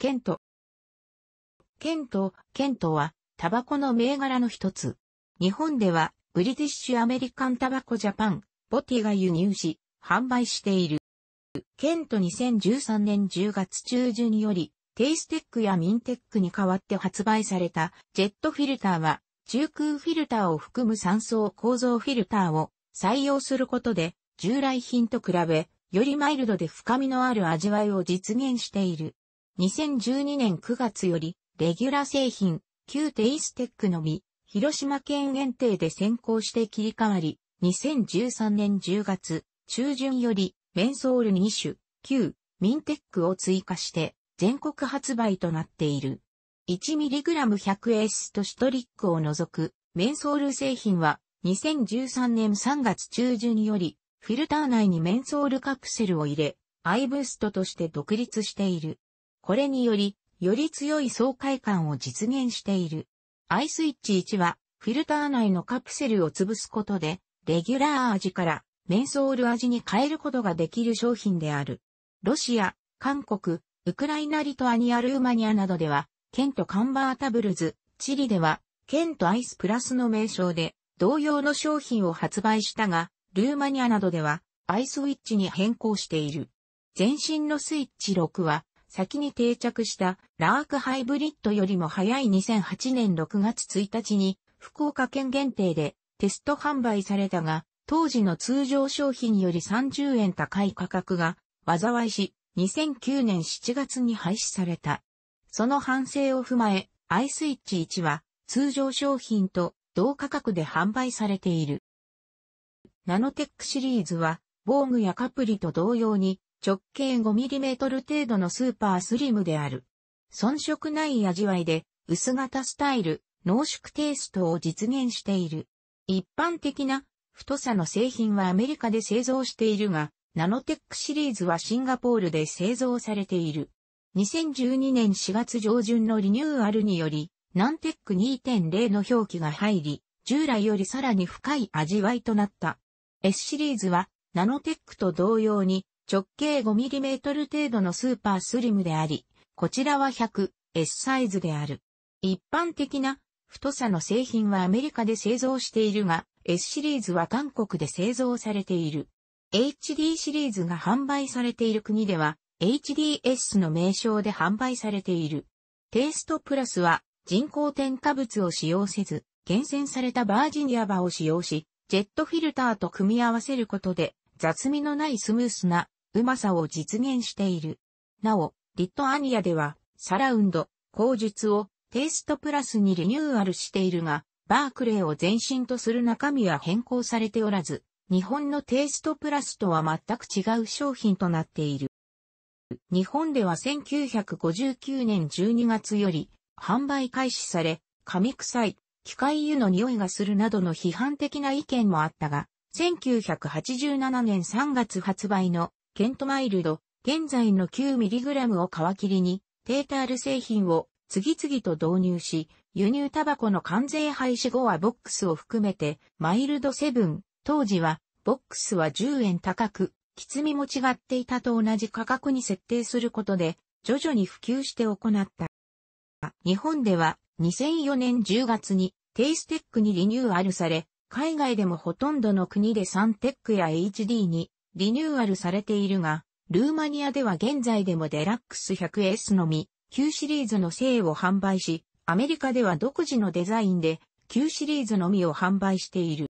ケント。ケント、ケントは、タバコの銘柄の一つ。日本では、ブリティッシュアメリカンタバコジャパン、ボティが輸入し、販売している。ケント2013年10月中旬より、テイステックやミンテックに代わって発売された、ジェットフィルターは、中空フィルターを含む三層構造フィルターを採用することで、従来品と比べ、よりマイルドで深みのある味わいを実現している。2012年9月より、レギュラー製品、旧テイステックのみ、広島県限定で先行して切り替わり、2013年10月、中旬より、メンソール2種、旧、ミンテックを追加して、全国発売となっている。1mg100S とシトリックを除く、メンソール製品は、2013年3月中旬より、フィルター内にメンソールカプセルを入れ、アイブーストとして独立している。これにより、より強い爽快感を実現している。アイスイッチ1は、フィルター内のカプセルを潰すことで、レギュラー味からメンソール味に変えることができる商品である。ロシア、韓国、ウクライナリトアニアルーマニアなどでは、ンとカンバータブルズ、チリでは、ンとアイスプラスの名称で、同様の商品を発売したが、ルーマニアなどでは、アイスウィッチに変更している。全身のスイッチ6は、先に定着したラークハイブリッドよりも早い2008年6月1日に福岡県限定でテスト販売されたが、当時の通常商品より30円高い価格が災いし、2009年7月に廃止された。その反省を踏まえ、アイスイッチ1は通常商品と同価格で販売されている。ナノテックシリーズは、防具やカプリと同様に直径 5mm 程度のスーパースリムである。遜色ない味わいで、薄型スタイル、濃縮テイストを実現している。一般的な太さの製品はアメリカで製造しているが、ナノテックシリーズはシンガポールで製造されている。2012年4月上旬のリニューアルにより、ナンテック2.0の表記が入り、従来よりさらに深い味わいとなった。S シリーズは、ナノテックと同様に、直径 5mm 程度のスーパースリムであり、こちらは 100S サイズである。一般的な太さの製品はアメリカで製造しているが、S シリーズは韓国で製造されている。HD シリーズが販売されている国では、HDS の名称で販売されている。テイストプラスは人工添加物を使用せず、厳選されたバージニアバを使用し、ジェットフィルターと組み合わせることで雑味のないスムースなうまさを実現している。なお、リットアニアでは、サラウンド、口述をテイストプラスにリニューアルしているが、バークレーを前身とする中身は変更されておらず、日本のテイストプラスとは全く違う商品となっている。日本では1959年12月より販売開始され、紙臭い、機械油の匂いがするなどの批判的な意見もあったが、1987年3月発売のケントマイルド、現在の 9mg を皮切りに、テータール製品を次々と導入し、輸入タバコの関税廃止後はボックスを含めて、マイルドセブン、当時は、ボックスは10円高く、きつみも違っていたと同じ価格に設定することで、徐々に普及して行った。日本では、2004年10月に、テイステックにリニューアルされ、海外でもほとんどの国でサンテックや HD にリニューアルされているが、ルーマニアでは現在でもデラックス 100S のみ、旧シリーズの性を販売し、アメリカでは独自のデザインで、旧シリーズのみを販売している。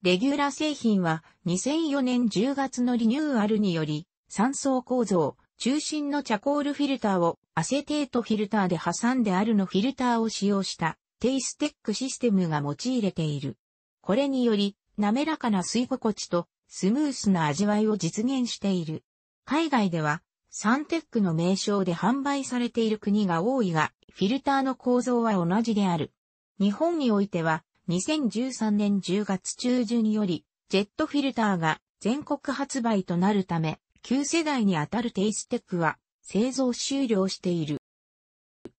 レギュラー製品は2004年10月のリニューアルにより、3層構造、中心のチャコールフィルターをアセテートフィルターで挟んであるのフィルターを使用したテイステックシステムが用いれている。これにより、滑らかな吸い心地とスムースな味わいを実現している。海外では、サンテックの名称で販売されている国が多いが、フィルターの構造は同じである。日本においては、2013年10月中旬により、ジェットフィルターが全国発売となるため、旧世代にあたるテイステックは製造終了している。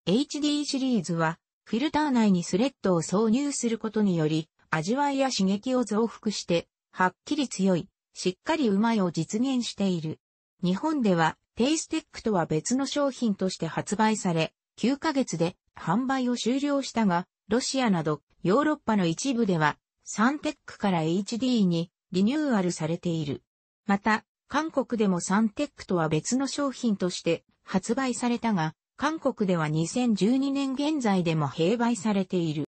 HD シリーズは、フィルター内にスレッドを挿入することにより、味わいや刺激を増幅して、はっきり強い、しっかりうまいを実現している。日本では、テイステックとは別の商品として発売され、9ヶ月で販売を終了したが、ロシアなどヨーロッパの一部では、サンテックから HD にリニューアルされている。また、韓国でもサンテックとは別の商品として発売されたが、韓国では2012年現在でも併売されている。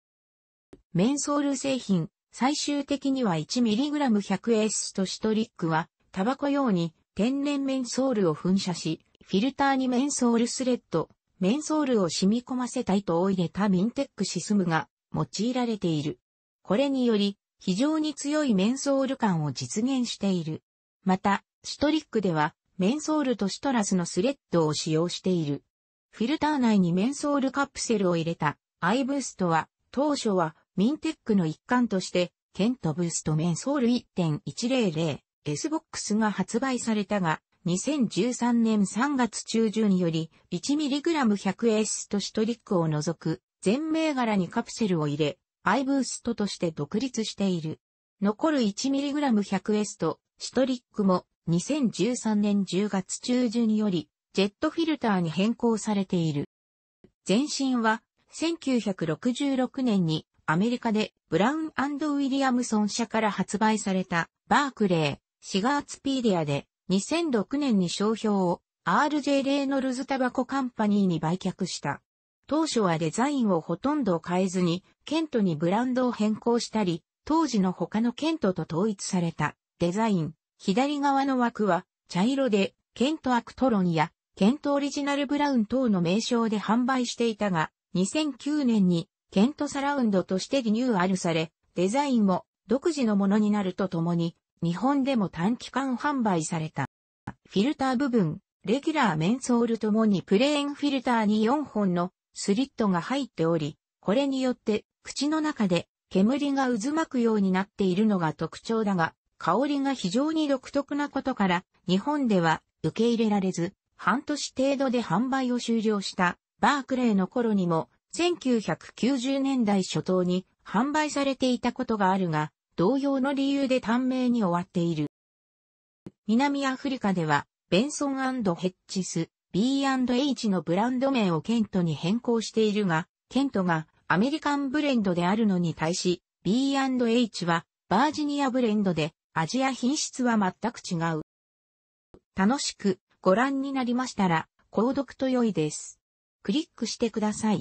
メンソール製品、最終的には 1mg100S とシトリックは、タバコ用に天然メンソールを噴射し、フィルターにメンソールスレッド、メンソールを染み込ませた糸を入れたミンテックシスムが用いられている。これにより、非常に強いメンソール感を実現している。また、シトリックでは、メンソールとシトラスのスレッドを使用している。フィルター内にメンソールカプセルを入れた、アイブーストは、当初はミンテックの一環として、ケントブーストメンソール1.100、S-Box が発売されたが、2013年3月中旬より 1mg100S とシトリックを除く全銘柄にカプセルを入れ、アイブーストとして独立している。残る 1mg100S とシトリックも2013年10月中旬よりジェットフィルターに変更されている。前身は1966年にアメリカでブラウンウィリアムソン社から発売されたバークレー、シガーツピーディアで2006年に商標を RJ レーノルズタバコカンパニーに売却した。当初はデザインをほとんど変えずに、ケントにブランドを変更したり、当時の他のケントと統一されたデザイン、左側の枠は茶色で、ケントアクトロンやケントオリジナルブラウン等の名称で販売していたが、2009年にケントサラウンドとしてリニューアルされ、デザインも独自のものになるとともに、日本でも短期間販売された。フィルター部分、レギュラーメンソールともにプレーンフィルターに4本のスリットが入っており、これによって口の中で煙が渦巻くようになっているのが特徴だが、香りが非常に独特なことから、日本では受け入れられず、半年程度で販売を終了したバークレーの頃にも1990年代初頭に販売されていたことがあるが、同様の理由で短命に終わっている。南アフリカでは、ベンソンヘッジス、B&H のブランド名をケントに変更しているが、ケントがアメリカンブレンドであるのに対し、B&H はバージニアブレンドで、アジア品質は全く違う。楽しくご覧になりましたら、購読と良いです。クリックしてください。